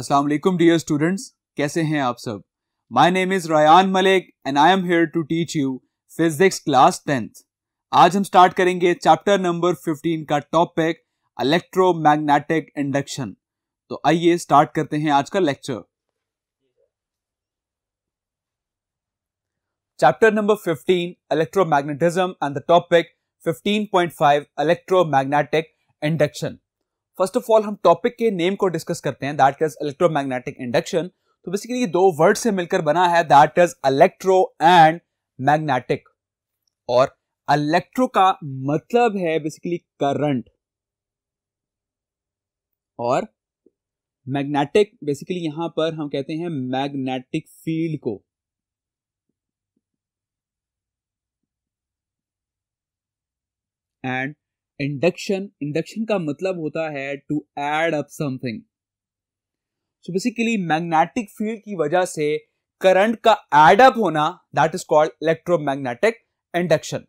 अस्सलाम वालेकुम dear students कैसे हैं आप सब my name is Ryan Malik and I am here to teach you physics class tenth आज हम स्टार्ट करेंगे चैप्टर नंबर 15 का टॉपिक इलेक्ट्रोमैग्नेटिक इंडक्शन तो आइए स्टार्ट करते हैं आज का lecture chapter number 15 electromagnetism and the topic 15.5 electromagnetic induction first of all हम टॉपिक के नेम को डिस्कस करते हैं दैट इज इलेक्ट्रोमैग्नेटिक इंडक्शन तो बेसिकली ये दो वर्ड से मिलकर बना है that is electro and magnetic और इलेक्ट्रो का मतलब है बेसिकली करंट और मैग्नेटिक बेसिकली यहां पर हम कहते हैं मैग्नेटिक फील्ड को एंड इंडक्शन इंडक्शन का मतलब होता है to add up something so basically magnetic field की वजह से करंट का एड अप होना that is called electromagnetic induction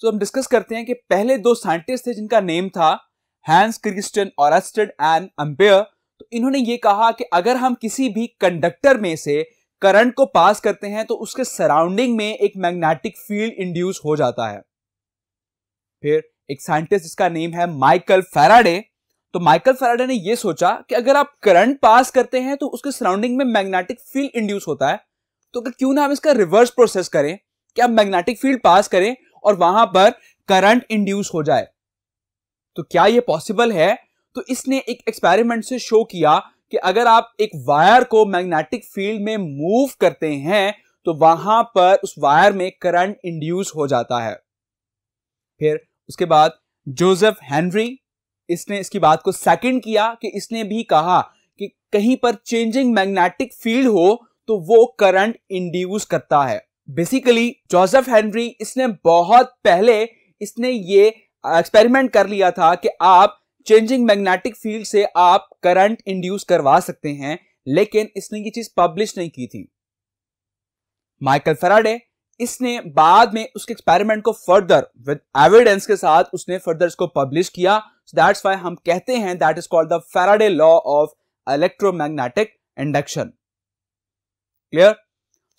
so हम डिस्कस करते हैं कि पहले दो साइंटिस्ट थे जिनका नेम था हैंस क्रिस्टन और एस्टेड एंड अम्पेयर तो इन्होंने ये कहा कि अगर हम किसी भी कंडक्टर में से करंट को पास करते हैं तो उसके सराउंडिंग में एक मैग्नेटिक फील्ड इंड्यूस हो जाता है फिर एक साइंटिस्ट जिसका नेम है माइकल फेराडे तो माइकल फेराडे ने यह सोचा कि अगर आप करंट पास करते हैं तो उसके सराउंडिंग में मैग्नेटिक फील्ड इंड्यूस होता है तो क्यों ना हम इसका रिवर्स प्रोसेस करें कि आप मैग्नेटिक फील्ड पास करें और वहां पर करंट इंड्यूस हो जाए तो क्या यह पॉसिबल है तो इसने एक एक्सपेरिमेंट से शो किया कि अगर आप एक वायर को मैग्नेटिक फील्ड में मूव करते हैं तो वहां पर उस वायर में करंट इंड्यूस हो जाता है फिर उसके बाद जोसेफ हेनरी इसने इसकी बात को सेकंड किया कि इसने भी कहा कि कहीं पर चेंजिंग मैग्नेटिक फील्ड हो तो वो करंट इंड्यूस करता है बेसिकली जोसेफ हेनरी इसने बहुत पहले इसने ये एक्सपेरिमेंट कर लिया था कि आप चेंजिंग मैग्नेटिक फील्ड से आप करंट इंड्यूस करवा सकते हैं लेकिन इसने ये चीज पब्लिश नहीं की थी माइकल फराडे इसने बाद में उसके एक्सपेरिमेंट को फर्दर विद एविडेंस के साथ उसने फर्दर इसको पब्लिश किया दैट्स वाई हम कहते हैं that is called the Faraday law of electromagnetic induction clear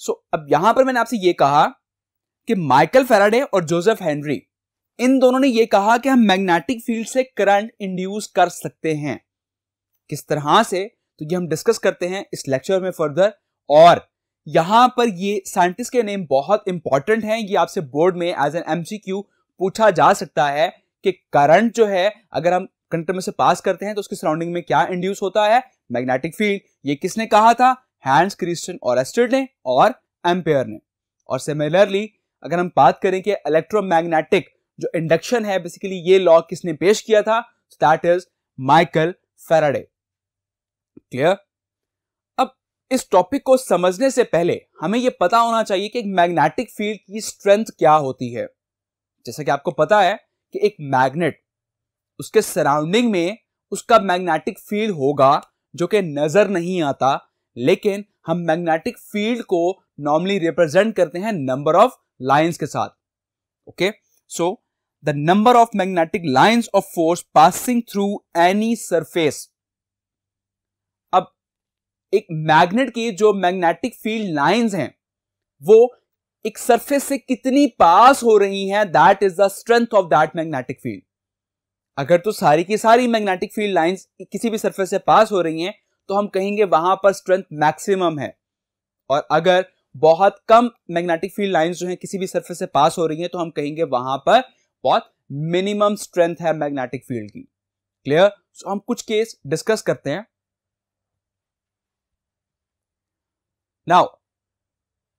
so अब यहां पर मैंने आपसे ये कहा कि माइकल फेराडे और जोसेफ हेनरी इन दोनों ने यह कहा कि हम मैग्नेटिक फील्ड से करंट इंड्यूस कर सकते हैं किस तरह से तो ये हम डिस्कस करते हैं इस लेक्चर में फर्दर और यहां पर ये साइंटिस्ट के नेम बहुत इंपॉर्टेंट हैं ये आपसे बोर्ड में एज एन एमसीक्यू पूछा जा सकता है कि करंट जो है अगर हम कंटर में से पास करते हैं तो उसके सराउंडिंग में क्या इंड्यूस होता है मैग्नेटिक फील्ड ये किसने कहा था हैंड्स क्रिस्टन और एस्टेड ने और एम्पेयर ने और सिमिलरली अगर हम बात करें कि इलेक्ट्रोमैग्नेटिक जो इंडक्शन है बेसिकली ये लॉ किसने पेश किया था that is Michael Faraday clear इस टॉपिक को समझने से पहले हमें यह पता होना चाहिए कि एक मैग्नेटिक फील्ड की स्ट्रेंथ क्या होती है जैसा कि आपको पता है कि एक मैग्नेट उसके सराउंडिंग में उसका मैग्नेटिक फील्ड होगा जो कि नजर नहीं आता लेकिन हम मैग्नेटिक फील्ड को नॉर्मली रिप्रेजेंट करते हैं नंबर ऑफ लाइंस के साथ okay so the number of magnetic lines of force passing through any surface एक मैग्नेट की जो मैग्नेटिक फील्ड लाइंस हैं वो एक सरफेस से कितनी पास हो रही हैं that is the strength of that magnetic field अगर तो सारी की सारी मैग्नेटिक फील्ड लाइंस किसी भी सरफेस से पास हो रही हैं तो हम कहेंगे वहां पर स्ट्रेंथ मैक्सिमम है और अगर बहुत कम मैग्नेटिक फील्ड लाइंस जो हैं किसी भी सरफेस से पास हो रही हैं तो हम कहेंगे वहां पर बहुत मिनिमम स्ट्रेंथ है मैग्नेटिक फील्ड की क्लियर सो so, हम कुछ केस डिस्कस करते हैं now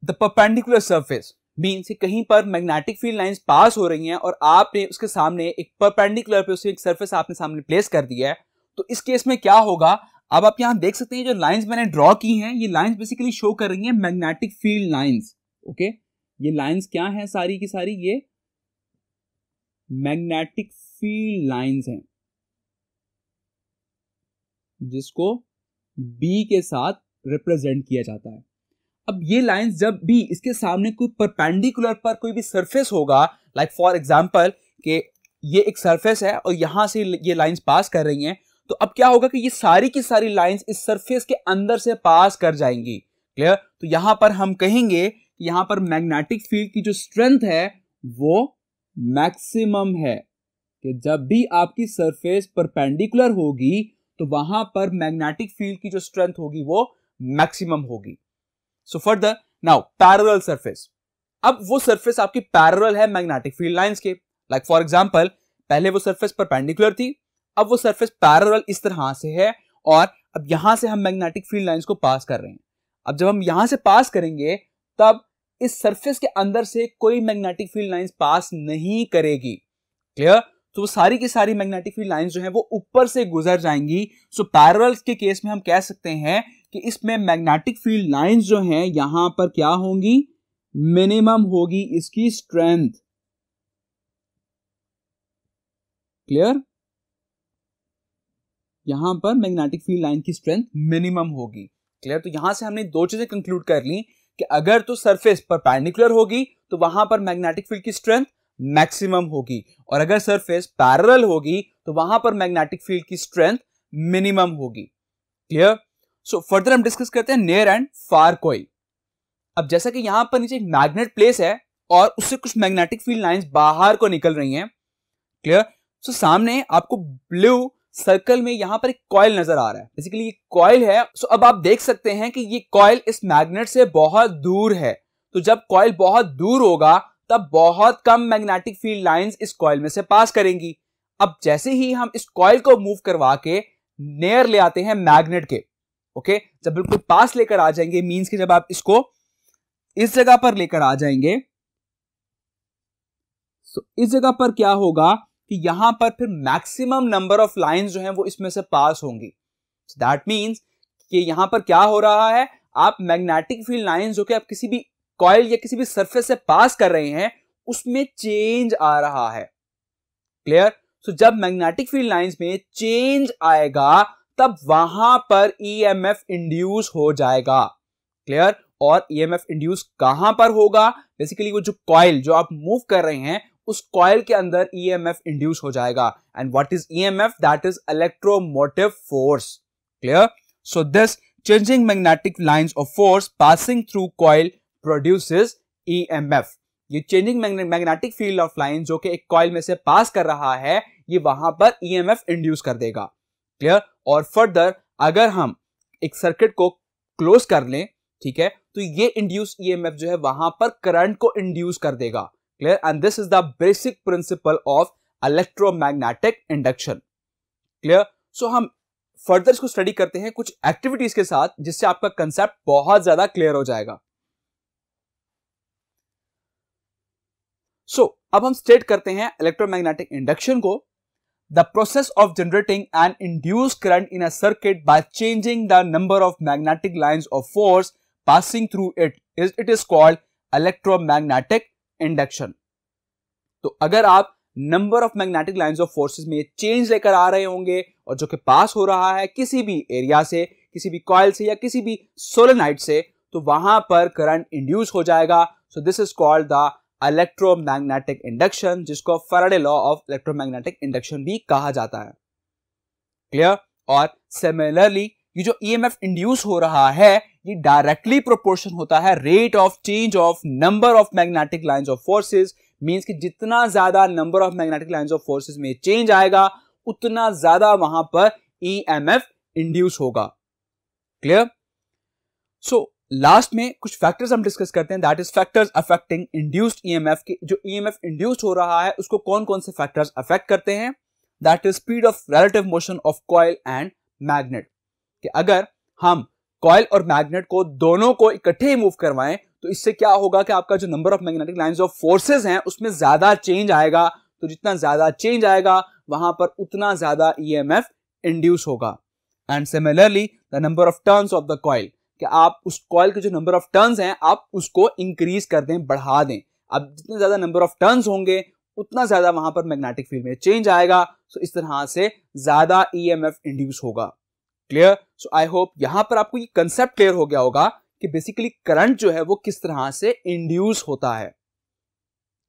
the perpendicular surface mean से कहीं पर मैग्नेटिक फील्ड लाइन्स पास हो रही हैं और आपने उसके सामने एक परपेंडिकुलर पे उसके एक सर्फेस आपने सामने प्लेस कर दिया है तो इस केस में क्या होगा अब आप यहां देख सकते हैं जो लाइंस मैंने ड्रॉ की हैं ये लाइंस बेसिकली शो कर रही हैं मैग्नेटिक फील्ड लाइंस ओके ये लाइंस क्या है सारी की सारी ये मैग्नेटिक फील्ड लाइंस हैं जिसको बी के साथ रिप्रेजेंट किया जाता है अब ये लाइंस जब भी इसके सामने कोई परपेंडिकुलर पर कोई भी सरफेस होगा लाइक फॉर एग्जाम्पल कि ये एक सरफेस है और यहाँ से ये लाइंस पास कर रही हैं तो अब क्या होगा कि ये सारी की सारी लाइंस इस सरफेस के अंदर से पास कर जाएंगी क्लियर तो यहाँ पर हम कहेंगे कि यहाँ पर मैग्नेटिक फील्ड की जो स्ट्रेंथ है वो मैक्सिमम है कि जब भी आपकी सरफेस परपेंडिकुलर होगी तो वहां पर मैग्नेटिक फील्ड की जो स्ट्रेंथ होगी वो मैक्सिमम होगी so further now parallel surface अब वो सर्फेस आपकी पैरल है मैग्नेटिक फील्ड लाइन के लाइक फॉर एग्जाम्पल पहले वो सर्फेस पर पेंडिकुलर थी अब वो सर्फेस पैरल इस तरह से है और अब यहां से हम मैग्नेटिक फील्ड लाइन को पास कर रहे हैं अब जब हम यहां से पास करेंगे तब इस सर्फेस के अंदर से कोई मैग्नेटिक फील्ड लाइन पास नहीं करेगी क्लियर तो वो सारी की सारी मैग्नेटिक फील्ड लाइंस जो है वो ऊपर से गुजर जाएंगी सो पैरल के केस में हम कह सकते हैं कि इसमें मैग्नेटिक फील्ड लाइंस जो हैं यहां पर क्या होंगी मिनिमम होगी इसकी स्ट्रेंथ क्लियर यहां पर मैग्नेटिक फील्ड लाइन की स्ट्रेंथ मिनिमम होगी क्लियर तो यहां से हमने दो चीजें कंक्लूड कर ली कि अगर तो सरफेस पर परपेंडिकुलर होगी तो वहां पर मैग्नेटिक फील्ड की स्ट्रेंथ मैक्सिमम होगी और अगर सरफेस पैरल होगी तो वहां पर मैग्नेटिक फील्ड की स्ट्रेंथ मिनिमम होगी क्लियर सो फर्दर हम डिस्कस करते हैं नियर एंड फार कोई अब जैसा कि यहां पर नीचे मैग्नेट प्लेस है और उससे कुछ मैग्नेटिक फील्ड लाइंस बाहर को निकल रही हैं क्लियर सो सामने आपको ब्लू सर्कल में यहां पर एक कॉयल नजर आ रहा है बेसिकली ये कॉयल है सो अब आप देख सकते हैं कि ये कॉयल इस मैग्नेट से बहुत दूर है तो जब कॉयल बहुत दूर होगा तब बहुत कम मैग्नेटिक फील्ड लाइंस इस कॉयल में से पास करेंगी अब जैसे ही हम इस कॉयल को मूव करवा के नेयर ले आते हैं मैग्नेट के ओके जब बिल्कुल पास लेकर आ जाएंगे मींस कि जब आप इसको इस जगह पर लेकर आ जाएंगे तो इस जगह पर क्या होगा कि यहां पर फिर मैक्सिमम नंबर ऑफ लाइंस जो हैं वो इसमें से पास होंगी दैट so मींस कि यहां पर क्या हो रहा है आप मैग्नेटिक फील्ड लाइंस जो कि आप किसी भी कॉयल या किसी भी सरफेस से पास कर रहे हैं उसमें चेंज आ रहा है क्लियर सो so, जब मैग्नेटिक फील्ड लाइंस में चेंज आएगा तब वहां पर ईएमएफ e इंड्यूस हो जाएगा क्लियर और ईएमएफ e इंड्यूस कहां पर होगा बेसिकली वो जो कॉयल जो आप मूव कर रहे हैं उस कॉयल के अंदर ईएमएफ e इंड्यूस हो जाएगा and what is EMF that is electromotive force clear so this changing magnetic lines of force passing through coil produces EMF e ये changing magnetic field of line जो कि एक coil में से पास कर रहा है ये वहां पर ईएमएफ e इंड्यूस कर देगा क्लियर और फर्दर अगर हम एक सर्किट को क्लोज कर लें ठीक है तो ये इंड्यूस ईएमएफ e जो है वहां पर करंट को इंड्यूस कर देगा clear and this is the basic principle of electromagnetic induction clear so हम फर्दर इसको स्टडी करते हैं कुछ एक्टिविटीज के साथ जिससे आपका कंसेप्ट बहुत ज्यादा क्लियर हो जाएगा सो so, अब हम स्टेट करते हैं इलेक्ट्रोमैग्नेटिक इंडक्शन को the process of generating and induce current in a circuit by changing the number of magnetic lines of force passing through it is it is called electromagnetic induction तो अगर आप number of magnetic lines of forces में change लेकर आ रहे होंगे और जो कि पास हो रहा है किसी भी एरिया से किसी भी कॉयल से या किसी भी सोलनाइट से तो वहां पर करंट इंड्यूस हो जाएगा so this is called the electromagnetic induction जिसको Faraday law of electromagnetic induction भी कहा जाता है क्लियर और सिमिलरली ये जो ईएमएफ e इंड्यूस हो रहा है ये डायरेक्टली प्रोपोर्शन होता है rate of change of number of magnetic lines of forces means कि जितना ज्यादा number of magnetic lines of forces में चेंज आएगा उतना ज्यादा वहां पर ईएमएफ e इंड्यूस होगा क्लियर सो लास्ट में कुछ फैक्टर्स हम डिस्कस करते हैं that is factors affecting induced EMF के जो ईएमएफ e इंड्यूस्ड हो रहा है उसको कौन कौन से फैक्टर्स अफेक्ट करते हैं that is speed of relative motion of coil and magnet कि अगर हम कॉयल और मैग्नेट को दोनों को इकट्ठे मूव करवाएं तो इससे क्या होगा कि आपका जो number of magnetic line of forces हैं उसमें ज्यादा चेंज आएगा तो जितना ज्यादा चेंज आएगा वहां पर उतना ज्यादा ई e इंड्यूस होगा and similarly the number of turns of the coil कि आप उस कॉयल के जो नंबर ऑफ टर्न्स हैं आप उसको इंक्रीज कर दें बढ़ा दें अब जितने ज़्यादा नंबर ऑफ टर्न्स होंगे उतना ज़्यादा वहां पर मैग्नेटिक फील्ड में चेंज आएगा सो इस तरह से ज़्यादा ई e इंड्यूस होगा क्लियर सो आई होप यहां पर आपको ये कंसेप्ट क्लियर हो गया होगा कि बेसिकली करंट जो है वो किस तरह से इंड्यूस होता है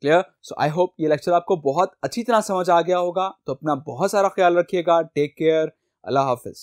क्लियर सो आई होप ये लेक्चर आपको बहुत अच्छी तरह समझ आ गया होगा तो अपना बहुत सारा ख्याल रखिएगा टेक केयर अल्लाह हाफिज़